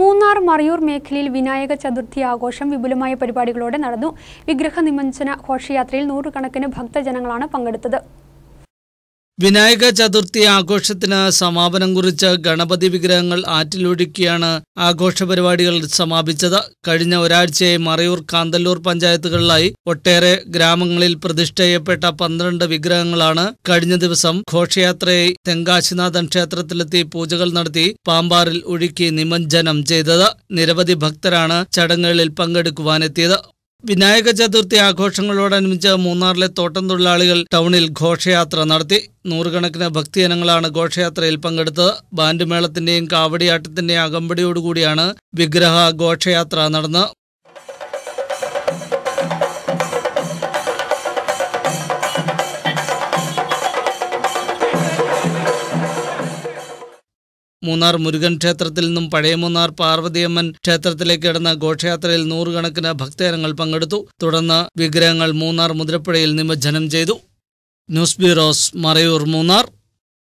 മൂന്നാർ മറയൂർ മേഖലയിൽ വിനായക ചതുർത്ഥി ആഘോഷം വിപുലമായ പരിപാടികളോടെ നടന്നു വിഗ്രഹ നിമഞ്ജന ഘോഷയാത്രയിൽ നൂറുകണക്കിന് ഭക്തജനങ്ങളാണ് പങ്കെടുത്തത് വിനായക ചതുർത്ഥി ആഘോഷത്തിന് സമാപനം കുറിച്ച് ഗണപതി വിഗ്രഹങ്ങൾ ആറ്റിലൊഴുക്കിയാണ് ആഘോഷ പരിപാടികൾ സമാപിച്ചത് കഴിഞ്ഞ ഒരാഴ്ചയായി മറയൂർ കാന്തല്ലൂർ പഞ്ചായത്തുകളിലായി ഒട്ടേറെ ഗ്രാമങ്ങളിൽ പ്രതിഷ്ഠയപ്പെട്ട പന്ത്രണ്ട് വിഗ്രഹങ്ങളാണ് കഴിഞ്ഞ ദിവസം ഘോഷയാത്രയായി തെങ്കാശിനാഥൻ ക്ഷേത്രത്തിലെത്തി പൂജകൾ നടത്തി പാമ്പാറിൽ ഒഴുക്കി നിമഞ്ജനം ചെയ്തത് നിരവധി ഭക്തരാണ് ചടങ്ങുകളിൽ പങ്കെടുക്കുവാനെത്തിയത് വിനായക ചതുർത്ഥി ആഘോഷങ്ങളോടനുബന്ധിച്ച് മൂന്നാറിലെ തോട്ടം തൊഴിലാളികൾ ടൗണിൽ ഘോഷയാത്ര നടത്തി നൂറുകണക്കിന് ഭക്തജനങ്ങളാണ് ഘോഷയാത്രയിൽ പങ്കെടുത്തത് ബാൻഡ് മേളത്തിന്റെയും കാവടിയാട്ടത്തിന്റെയും അകമ്പടിയോടുകൂടിയാണ് വിഗ്രഹ ഘോഷയാത്ര നടന്നത് മൂന്നാർ മുരുകൻ ക്ഷേത്രത്തിൽ നിന്നും പഴയ മൂന്നാർ പാർവതിയമ്മൻ ക്ഷേത്രത്തിലേക്ക് നടന്ന ഘോഷയാത്രയിൽ നൂറുകണക്കിന് ഭക്തജനങ്ങൾ പങ്കെടുത്തു തുടർന്ന് വിഗ്രഹങ്ങൾ മൂന്നാർ മുതിരപ്പുഴയിൽ നിമജ്ജനം ചെയ്തു ന്യൂസ് ബ്യൂറോസ് മറയൂർ മൂന്നാർ